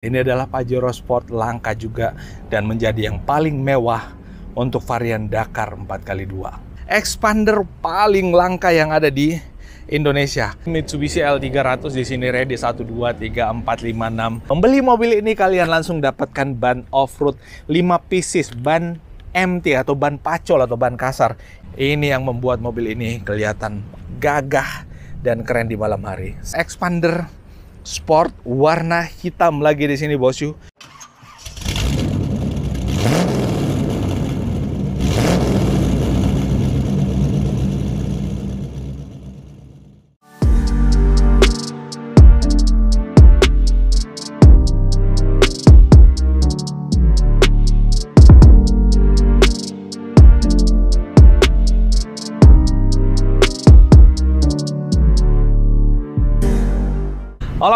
Ini adalah Pajero Sport langka juga dan menjadi yang paling mewah untuk varian Dakar 4x2. Expander paling langka yang ada di Indonesia. Mitsubishi L300 di sini ready 1 2 3 4 5 6. Pembeli mobil ini kalian langsung dapatkan ban off-road 5 pieces, ban MT atau ban pacol atau ban kasar. Ini yang membuat mobil ini kelihatan gagah dan keren di malam hari. Expander sport warna hitam lagi di sini bosku.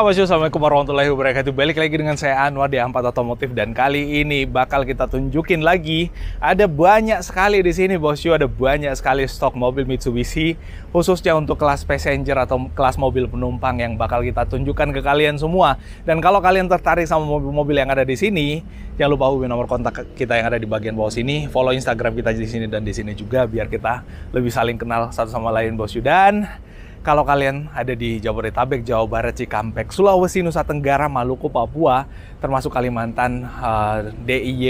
Halo Assalamualaikum warahmatullahi wabarakatuh Balik lagi dengan saya Anwar di Ampat Otomotif Dan kali ini bakal kita tunjukin lagi Ada banyak sekali di sini Bos Ada banyak sekali stok mobil Mitsubishi Khususnya untuk kelas passenger atau kelas mobil penumpang Yang bakal kita tunjukkan ke kalian semua Dan kalau kalian tertarik sama mobil-mobil yang ada di sini Jangan lupa hubungi nomor kontak kita yang ada di bagian bawah sini Follow Instagram kita di sini dan di sini juga Biar kita lebih saling kenal satu sama lain Bos Dan kalau kalian ada di Jabodetabek, Jawa Barat, Cikampek, Sulawesi, Nusa Tenggara, Maluku, Papua, termasuk Kalimantan, uh, eh, DIY,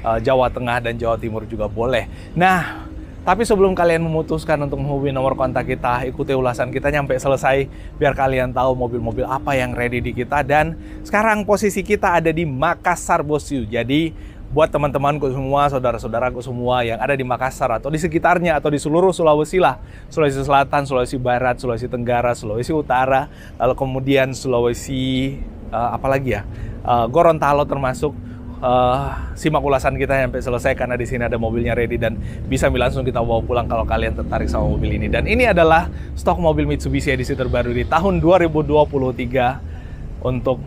uh, eh, Jawa Tengah, dan Jawa Timur juga boleh. Nah, tapi sebelum kalian memutuskan untuk menghubungi nomor kontak kita, ikuti ulasan kita nyampe selesai biar kalian tahu mobil-mobil apa yang ready di kita. Dan sekarang posisi kita ada di Makassar Bosyu. Jadi buat teman-temanku semua, saudara-saudaraku semua yang ada di Makassar atau di sekitarnya atau di seluruh Sulawesi lah, Sulawesi Selatan, Sulawesi Barat, Sulawesi Tenggara, Sulawesi Utara, lalu kemudian Sulawesi uh, eh, apalagi ya, uh, Gorontalo termasuk uh, simak ulasan kita sampai selesai karena di sini ada mobilnya ready dan bisa langsung kita bawa pulang kalau kalian tertarik sama mobil ini. Dan ini adalah stok mobil Mitsubishi edisi terbaru di tahun 2023 untuk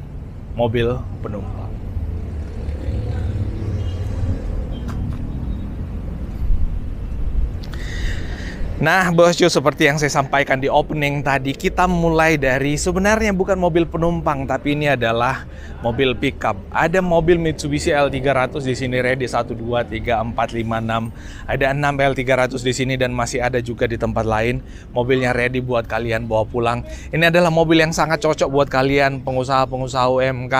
mobil penumpang. Nah, Bos Jo seperti yang saya sampaikan di opening tadi, kita mulai dari sebenarnya bukan mobil penumpang, tapi ini adalah mobil pickup. Ada mobil Mitsubishi L300 di sini, ready 1, 2, 3, 4, 5, 6. Ada 6 L300 di sini dan masih ada juga di tempat lain. Mobilnya ready buat kalian bawa pulang. Ini adalah mobil yang sangat cocok buat kalian, pengusaha-pengusaha UMK,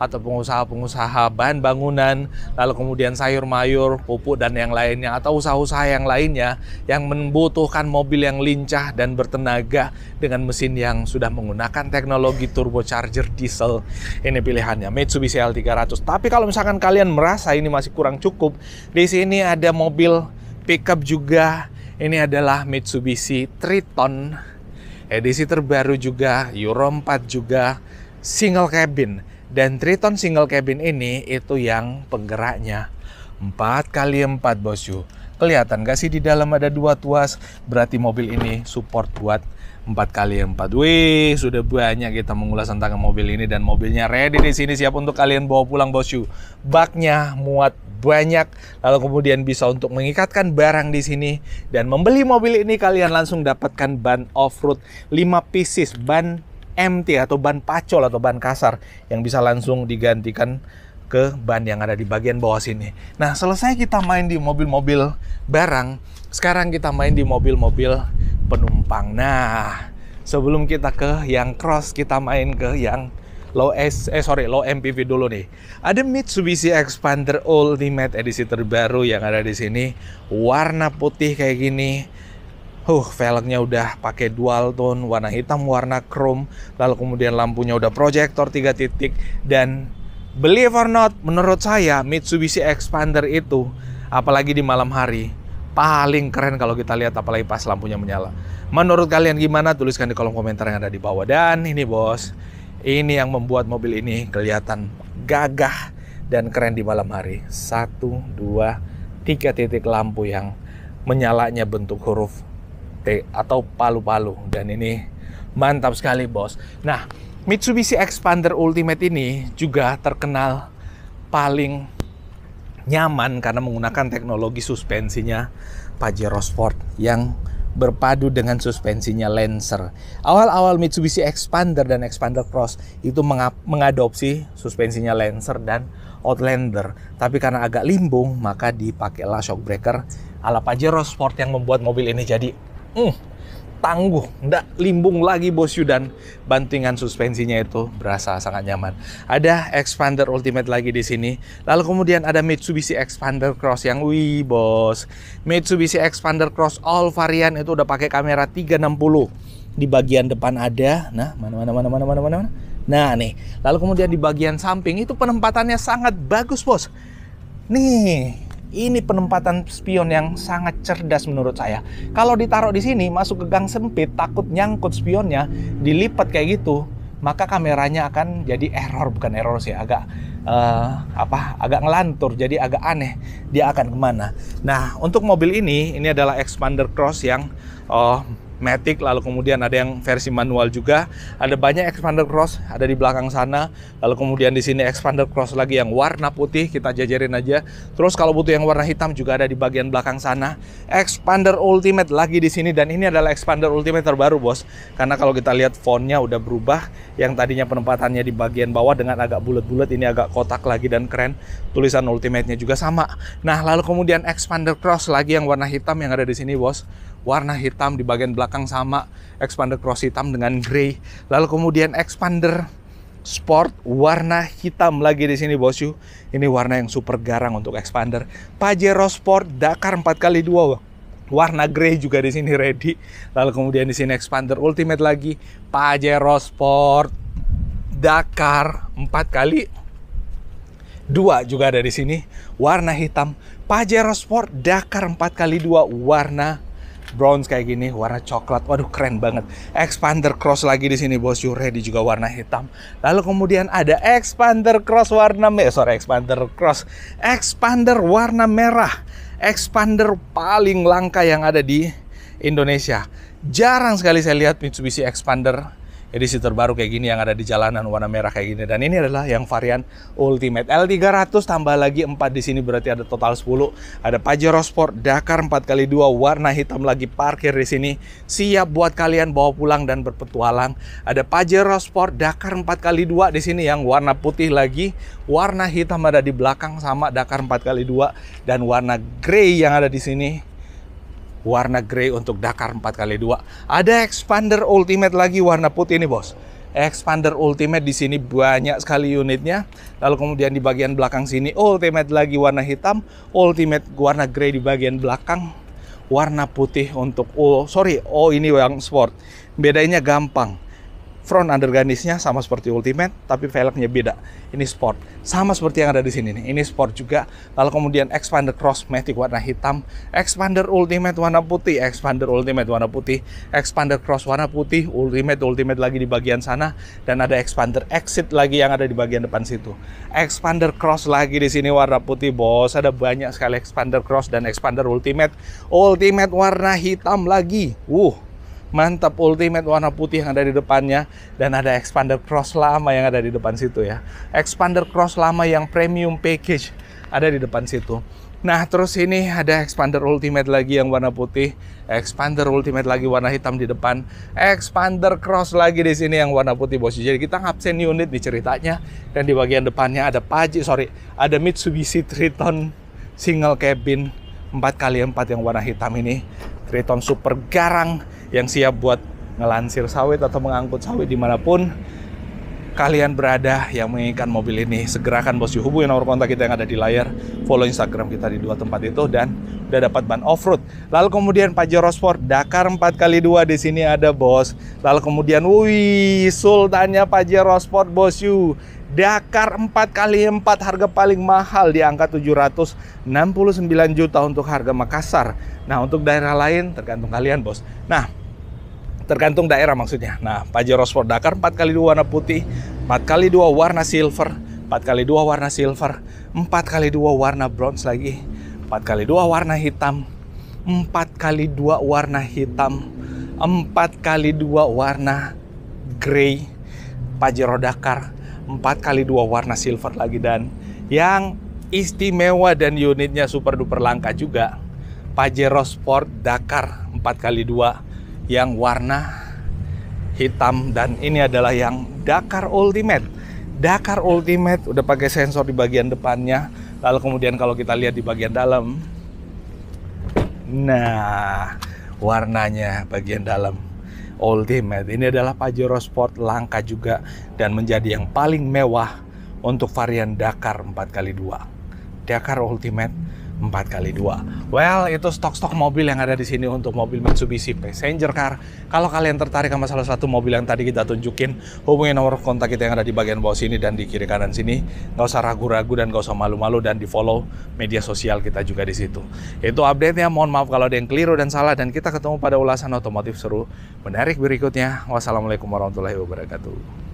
atau pengusaha-pengusaha bahan bangunan, lalu kemudian sayur-mayur, pupuk, dan yang lainnya, atau usaha-usaha yang lainnya yang membutuhkan membutuhkan mobil yang lincah dan bertenaga dengan mesin yang sudah menggunakan teknologi turbocharger diesel. Ini pilihannya Mitsubishi L300. Tapi kalau misalkan kalian merasa ini masih kurang cukup, di sini ada mobil pickup juga. Ini adalah Mitsubishi Triton edisi terbaru juga, Euro 4 juga, single cabin. Dan Triton single cabin ini itu yang penggeraknya 4 x 4 bosku. Kelihatan gak sih di dalam ada dua tuas? Berarti mobil ini support buat 4 kali 4 Wih, sudah banyak kita mengulas tentang mobil ini dan mobilnya ready di sini siap untuk kalian bawa pulang bosku. Baknya muat banyak, lalu kemudian bisa untuk mengikatkan barang di sini dan membeli mobil ini kalian langsung dapatkan ban off-road 5 pieces, ban MT atau ban pacol atau ban kasar yang bisa langsung digantikan ke ban yang ada di bagian bawah sini. Nah, selesai kita main di mobil-mobil barang, sekarang kita main di mobil-mobil penumpang. Nah, sebelum kita ke yang cross, kita main ke yang low S, eh sorry, low MPV dulu nih. Ada Mitsubishi Expander Ultimate edisi terbaru yang ada di sini, warna putih kayak gini. Huh, velgnya udah pakai dual tone, warna hitam, warna chrome, lalu kemudian lampunya udah proyektor 3 titik dan Believe or not, menurut saya Mitsubishi Expander itu, apalagi di malam hari, paling keren kalau kita lihat apalagi pas lampunya menyala. Menurut kalian gimana? Tuliskan di kolom komentar yang ada di bawah. Dan ini bos, ini yang membuat mobil ini kelihatan gagah dan keren di malam hari. Satu, dua, tiga titik lampu yang menyalanya bentuk huruf T atau palu-palu. Dan ini mantap sekali bos. Nah, Mitsubishi Expander Ultimate ini juga terkenal paling nyaman karena menggunakan teknologi suspensinya Pajero Sport yang berpadu dengan suspensinya Lancer. Awal-awal Mitsubishi Expander dan Expander Cross itu mengadopsi suspensinya Lancer dan Outlander. Tapi karena agak limbung, maka dipakailah shockbreaker breaker ala Pajero Sport yang membuat mobil ini jadi mm, tangguh, ndak limbung lagi bos dan bantingan suspensinya itu berasa sangat nyaman. Ada Expander Ultimate lagi di sini. Lalu kemudian ada Mitsubishi Expander Cross yang wih bos. Mitsubishi Expander Cross all varian itu udah pakai kamera 360. Di bagian depan ada, nah mana mana mana mana mana mana. mana. Nah nih, lalu kemudian di bagian samping itu penempatannya sangat bagus bos. Nih, ini penempatan spion yang sangat cerdas menurut saya. Kalau ditaruh di sini, masuk ke gang sempit, takut nyangkut spionnya, dilipat kayak gitu, maka kameranya akan jadi error, bukan error sih, agak uh, apa, agak ngelantur, jadi agak aneh. Dia akan kemana? Nah, untuk mobil ini, ini adalah Expander Cross yang uh, Matic, lalu kemudian ada yang versi manual juga. Ada banyak expander cross, ada di belakang sana. Lalu kemudian di sini expander cross lagi yang warna putih, kita jajarin aja. Terus kalau butuh yang warna hitam juga ada di bagian belakang sana. Expander Ultimate lagi di sini dan ini adalah expander Ultimate terbaru, Bos. Karena kalau kita lihat fontnya udah berubah, yang tadinya penempatannya di bagian bawah dengan agak bulat-bulat ini agak kotak lagi dan keren. Tulisan Ultimate-nya juga sama. Nah, lalu kemudian expander cross lagi yang warna hitam yang ada di sini, Bos. Warna hitam di bagian belakang belakang sama Expander Cross hitam dengan grey. Lalu kemudian Expander Sport warna hitam lagi di sini bosku. Ini warna yang super garang untuk Expander. Pajero Sport Dakar 4x2 warna grey juga di sini ready. Lalu kemudian di sini Expander Ultimate lagi, Pajero Sport, Dakar 4 kali dua juga ada di sini warna hitam Pajero Sport Dakar 4 kali dua warna bronze kayak gini, warna coklat. Waduh, keren banget. Expander Cross lagi di sini bos Yuredi juga warna hitam. Lalu kemudian ada Expander Cross warna merah, eh, sorry Expander Cross, Expander warna merah. Expander paling langka yang ada di Indonesia. Jarang sekali saya lihat Mitsubishi Expander edisi terbaru kayak gini yang ada di jalanan warna merah kayak gini dan ini adalah yang varian Ultimate L300 tambah lagi 4 di sini berarti ada total 10 ada Pajero Sport Dakar 4x2 warna hitam lagi parkir di sini siap buat kalian bawa pulang dan berpetualang ada Pajero Sport Dakar 4x2 di sini yang warna putih lagi warna hitam ada di belakang sama Dakar 4x2 dan warna grey yang ada di sini warna grey untuk Dakar 4x2. Ada Expander Ultimate lagi warna putih ini bos. Expander Ultimate di sini banyak sekali unitnya. Lalu kemudian di bagian belakang sini Ultimate lagi warna hitam, Ultimate warna grey di bagian belakang, warna putih untuk oh sorry, oh ini yang sport. Bedanya gampang front undergarnisnya sama seperti Ultimate, tapi velgnya beda. Ini sport. Sama seperti yang ada di sini nih. Ini sport juga. Lalu kemudian Expander Cross Matic warna hitam, Expander Ultimate warna putih, Expander Ultimate warna putih, Expander Cross warna putih, Ultimate Ultimate lagi di bagian sana, dan ada Expander Exit lagi yang ada di bagian depan situ. Expander Cross lagi di sini warna putih, bos. Ada banyak sekali Expander Cross dan Expander Ultimate. Ultimate warna hitam lagi. Uh, mantap ultimate warna putih yang ada di depannya dan ada expander cross lama yang ada di depan situ ya expander cross lama yang premium package ada di depan situ nah terus ini ada expander ultimate lagi yang warna putih expander ultimate lagi warna hitam di depan expander cross lagi di sini yang warna putih bos jadi kita ngabsen unit di ceritanya dan di bagian depannya ada Paji sorry ada Mitsubishi Triton single cabin 4 x 4 yang warna hitam ini Triton super garang yang siap buat ngelansir sawit atau mengangkut sawit dimanapun kalian berada yang menginginkan mobil ini segerakan bos hubungi nomor kontak kita yang ada di layar follow instagram kita di dua tempat itu dan udah dapat ban off-road lalu kemudian Pajero Sport Dakar 4 kali dua di sini ada bos lalu kemudian wih sultannya Pajero Sport bos you Dakar 4 kali 4 harga paling mahal di angka 769 juta untuk harga Makassar Nah, untuk daerah lain tergantung kalian, Bos. Nah, tergantung daerah maksudnya. Nah, Pajero Sport Dakar 4 kali 2 warna putih, 4 kali 2 warna silver, 4 kali 2 warna silver, 4 kali 2 warna bronze lagi, 4 kali 2 warna hitam, 4 kali 2 warna hitam, 4 kali 2 warna grey Pajero Dakar, 4 kali 2 warna silver lagi dan yang istimewa dan unitnya super duper langka juga Pajero Sport Dakar 4x2 yang warna hitam dan ini adalah yang Dakar Ultimate. Dakar Ultimate udah pakai sensor di bagian depannya. Lalu kemudian kalau kita lihat di bagian dalam. Nah, warnanya bagian dalam Ultimate. Ini adalah Pajero Sport langka juga dan menjadi yang paling mewah untuk varian Dakar 4x2. Dakar Ultimate 4 kali 2 Well, itu stok-stok mobil yang ada di sini untuk mobil Mitsubishi Passenger Car. Kalau kalian tertarik sama salah satu mobil yang tadi kita tunjukin, hubungi nomor kontak kita yang ada di bagian bawah sini dan di kiri kanan sini. Gak usah ragu-ragu dan gak usah malu-malu dan di follow media sosial kita juga di situ. Itu update-nya. Mohon maaf kalau ada yang keliru dan salah dan kita ketemu pada ulasan otomotif seru menarik berikutnya. Wassalamualaikum warahmatullahi wabarakatuh.